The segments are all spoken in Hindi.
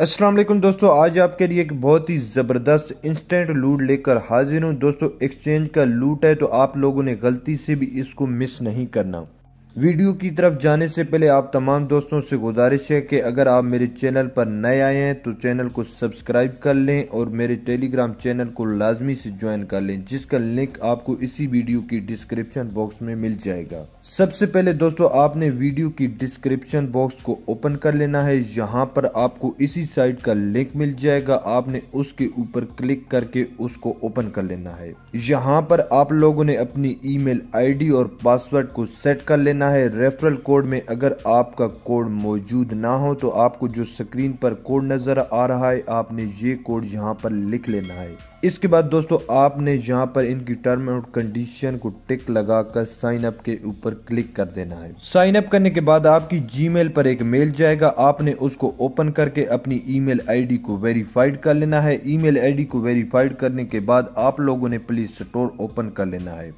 असलम दोस्तों आज आपके लिए एक बहुत ही ज़बरदस्त इंस्टेंट लूट लेकर हाजिर हूँ दोस्तों एक्सचेंज का लूट है तो आप लोगों ने गलती से भी इसको मिस नहीं करना वीडियो की तरफ जाने से पहले आप तमाम दोस्तों से गुजारिश है कि अगर आप मेरे चैनल पर नए आए हैं तो चैनल को सब्सक्राइब कर लें और मेरे टेलीग्राम चैनल को लाजमी से ज्वाइन कर लें जिसका लिंक आपको इसी वीडियो की डिस्क्रिप्शन बॉक्स में मिल जाएगा सबसे पहले दोस्तों आपने वीडियो की डिस्क्रिप्शन बॉक्स को ओपन कर लेना है यहाँ पर आपको इसी साइट का लिंक मिल जाएगा आपने उसके ऊपर क्लिक करके उसको ओपन कर लेना है यहाँ पर आप लोगों ने अपनी ई मेल और पासवर्ड को सेट कर लेना करना है रेफरल कोड में अगर आपका कोड मौजूद ना हो तो आपको जो स्क्रीन पर कोड नज़र आ रहा है आपने ये कोड यहाँ पर लिख लेना है इसके बाद दोस्तों आपने यहाँ पर इनकी टर्म एंड कंडीशन को टिक लगाकर साइन अप के ऊपर क्लिक कर देना है साइन अप करने के बाद आपकी जीमेल पर एक मेल जाएगा आपने उसको ओपन करके अपनी ईमेल आईडी को वेरीफाइड कर लेना है ईमेल आईडी को वेरीफाइड करने के बाद आप लोगों ने प्लीज स्टोर ओपन कर लेना है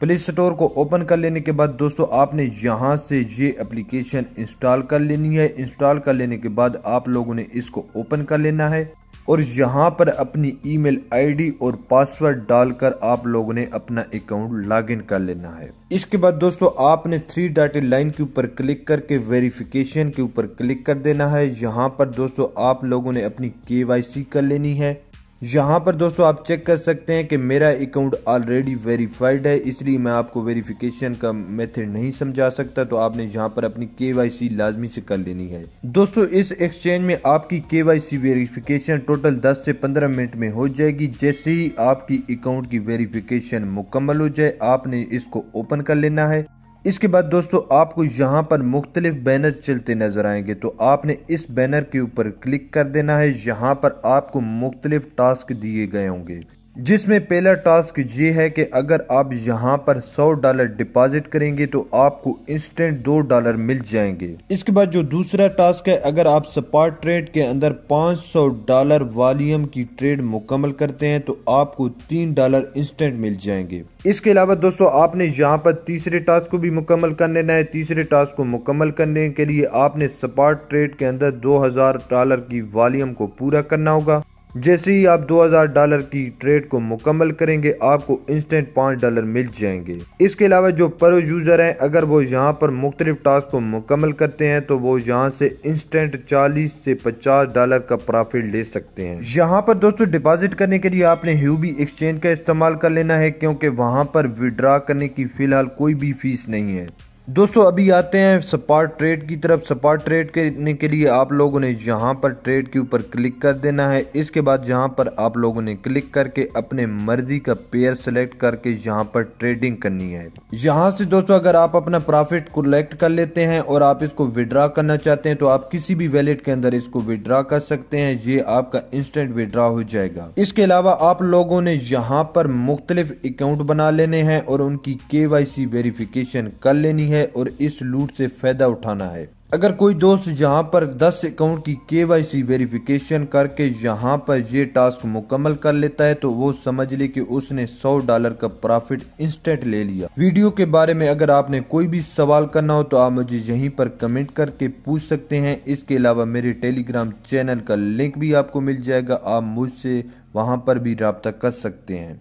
प्ले स्टोर को ओपन कर लेने के बाद दोस्तों आपने यहाँ से ये एप्लीकेशन इंस्टॉल कर लेनी है इंस्टॉल कर लेने के बाद आप लोगों ने इसको ओपन कर लेना है और यहाँ पर अपनी ईमेल आईडी और पासवर्ड डालकर आप लोगों ने अपना अकाउंट लॉगिन कर लेना है इसके बाद दोस्तों आपने थ्री डाटे लाइन के ऊपर क्लिक करके वेरिफिकेशन के ऊपर क्लिक कर देना है यहाँ पर दोस्तों आप लोगों ने अपनी केवाईसी कर लेनी है यहाँ पर दोस्तों आप चेक कर सकते हैं कि मेरा अकाउंट ऑलरेडी वेरीफाइड है इसलिए मैं आपको वेरिफिकेशन का मेथड नहीं समझा सकता तो आपने यहाँ पर अपनी केवाईसी लाजमी से कर लेनी है दोस्तों इस एक्सचेंज में आपकी केवाईसी वेरिफिकेशन टोटल 10 से 15 मिनट में हो जाएगी जैसे ही आपकी अकाउंट की वेरिफिकेशन मुकम्मल हो जाए आपने इसको ओपन कर लेना है इसके बाद दोस्तों आपको यहाँ पर मुख्तलिफ बैनर चलते नज़र आएंगे तो आपने इस बैनर के ऊपर क्लिक कर देना है यहाँ पर आपको मुख्तलिफ टास्क दिए गए होंगे जिसमें पहला टास्क ये है कि अगर आप यहाँ पर 100 डॉलर डिपॉजिट करेंगे तो आपको इंस्टेंट दो डॉलर मिल जाएंगे इसके बाद जो दूसरा टास्क है अगर आप स्पॉट ट्रेड के अंदर 500 डॉलर वॉल्यूम की ट्रेड मुकम्मल करते हैं तो आपको तीन डॉलर इंस्टेंट मिल जाएंगे इसके अलावा दोस्तों आपने यहाँ पर तीसरे टास्क को भी मुकम्मल कर लेना है तीसरे टास्क को मुकम्मल करने के लिए आपने स्पॉट ट्रेड के अंदर 2000 डॉलर की वॉल्यूम को पूरा करना होगा जैसे ही आप 2000 डॉलर की ट्रेड को मुकम्मल करेंगे आपको इंस्टेंट पाँच डॉलर मिल जाएंगे इसके अलावा जो प्रो यूज़र हैं अगर वो यहाँ पर मुख्तलिफ टास्क को मुकम्मल करते हैं तो वो यहाँ से इंस्टेंट 40 से 50 डॉलर का प्रॉफिट ले सकते हैं यहाँ पर दोस्तों डिपॉजिट करने के लिए आपने ह्यूबी एक्सचेंज का इस्तेमाल कर लेना है क्योंकि वहाँ पर विड्रा करने की फिलहाल कोई भी फीस नहीं है दोस्तों अभी आते हैं सपाट ट्रेड की तरफ सपार्ट ट्रेड करने के लिए आप लोगों ने यहाँ पर ट्रेड के ऊपर क्लिक कर देना है इसके बाद यहाँ पर आप लोगों ने क्लिक करके अपने मर्जी का पेयर सेलेक्ट करके यहाँ पर ट्रेडिंग करनी है यहाँ से दोस्तों अगर आप अपना प्रॉफिट कलेक्ट कर लेते हैं और आप इसको विड्रा करना चाहते हैं तो आप किसी भी वैलेट के अंदर इसको विड्रा कर सकते हैं ये आपका इंस्टेंट विड्रा हो जाएगा इसके अलावा आप लोगों ने यहाँ पर मुख्तलिफ अकाउंट बना लेने हैं और उनकी के वेरिफिकेशन कर लेनी है है और इस लूट से फायदा उठाना है अगर कोई दोस्त यहाँ पर 10 अकाउंट की के वाई सी वेरीफिकेशन करके यहाँ पर ये टास्क मुकम्मल कर लेता है तो वो समझ ले कि उसने 100 डॉलर का प्रॉफिट इंस्टेंट ले लिया वीडियो के बारे में अगर आपने कोई भी सवाल करना हो तो आप मुझे यहीं पर कमेंट करके पूछ सकते हैं इसके अलावा मेरे टेलीग्राम चैनल का लिंक भी आपको मिल जाएगा आप मुझसे वहाँ पर भी रबता कर सकते हैं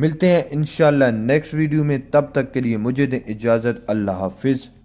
मिलते हैं इन नेक्स्ट वीडियो में तब तक के लिए मुझे दें इजाज़त अल्लाह हाफिज़